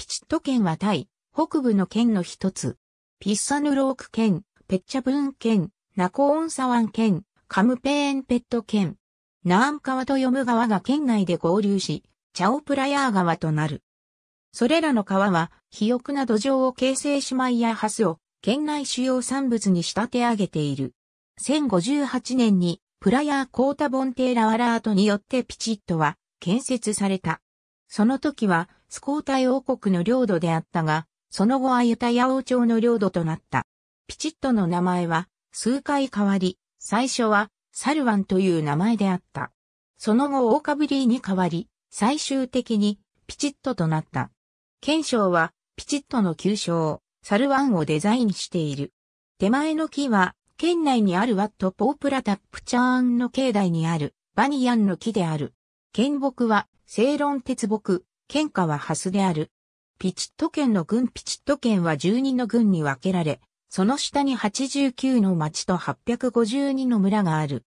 ピチット県はタイ、北部の県の一つ。ピッサヌローク県、ペッチャブーン県、ナコーンサワン県、カムペーンペット県。ナーン川とヨム川が県内で合流し、チャオプラヤー川となる。それらの川は、肥沃な土壌を形成しマイヤハスを、県内主要産物に仕立て上げている。1058年に、プラヤーコータボンテーラワラートによってピチットは建設された。その時は、スコータイ王国の領土であったが、その後はユタヤ王朝の領土となった。ピチットの名前は数回変わり、最初はサルワンという名前であった。その後オーカブリーに変わり、最終的にピチットとなった。憲章はピチットの旧称、サルワンをデザインしている。手前の木は、県内にあるワット・ポープラタップチャーンの境内にあるバニヤンの木である。県木は、セイロン鉄木、県下はハスである。ピチット県の郡ピチット県は12の郡に分けられ、その下に89の町と852の村がある。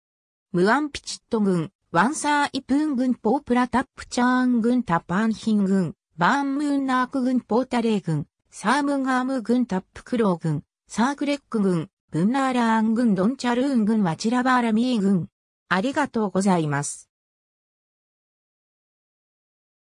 ムアンピチット郡、ワンサーイプーン郡ポープラタップチャーン郡タパンヒン郡、バーンムーンナーク郡ポータレー郡、サームガーム郡タップクロー郡、サークレック郡、ブンナーラーン郡ドンチャルーン郡ワチラバーラミー郡。ありがとうございます。